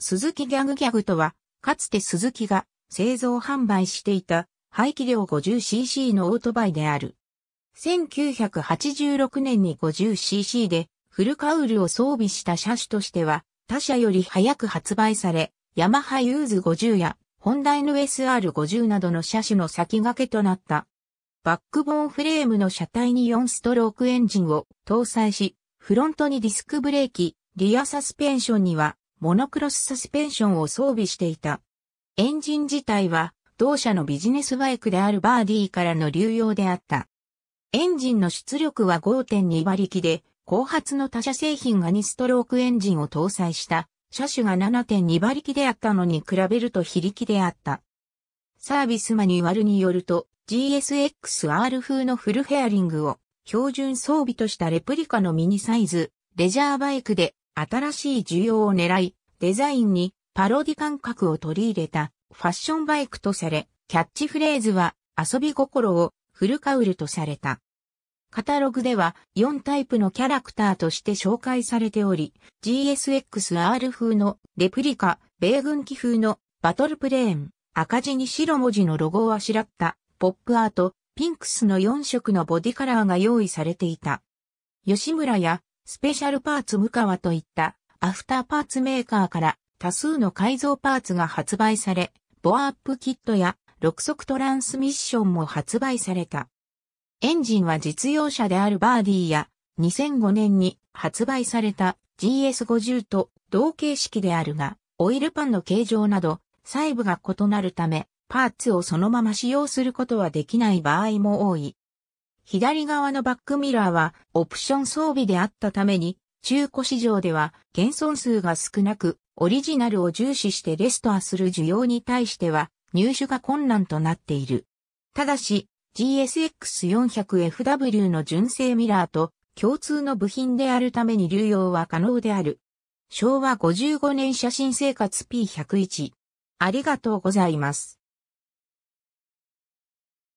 鈴木ギャグギャグとは、かつて鈴木が製造販売していた排気量 50cc のオートバイである。1986年に 50cc でフルカウルを装備した車種としては他社より早く発売され、ヤマハユーズ50やホンダ NSR50 などの車種の先駆けとなった。バックボーンフレームの車体に4ストロークエンジンを搭載し、フロントにディスクブレーキ、リアサスペンションにはモノクロスサスペンションを装備していた。エンジン自体は同社のビジネスバイクであるバーディーからの流用であった。エンジンの出力は5.2馬力で、後発の他社製品が2ストロークエンジンを搭載した車種が7.2馬力であったのに比べると非力であった。サービスマニュアルによると GSX-R 風のフルフェアリングを標準装備としたレプリカのミニサイズ、レジャーバイクで新しい需要を狙い、デザインにパロディ感覚を取り入れたファッションバイクとされ、キャッチフレーズは遊び心をフルカウルとされた。カタログでは4タイプのキャラクターとして紹介されており、GSX-R 風のレプリカ、米軍機風のバトルプレーン、赤字に白文字のロゴをあしらったポップアート、ピンクスの4色のボディカラーが用意されていた。吉村やスペシャルパーツムカワといったアフターパーツメーカーから多数の改造パーツが発売され、ボアアップキットや6速トランスミッションも発売された。エンジンは実用車であるバーディーや2005年に発売された GS50 と同形式であるが、オイルパンの形状など細部が異なるため、パーツをそのまま使用することはできない場合も多い。左側のバックミラーはオプション装備であったために、中古市場では減損数が少なく、オリジナルを重視してレストアする需要に対しては入手が困難となっている。ただし、GSX400FW の純正ミラーと共通の部品であるために流用は可能である。昭和55年写真生活 P101。ありがとうございます。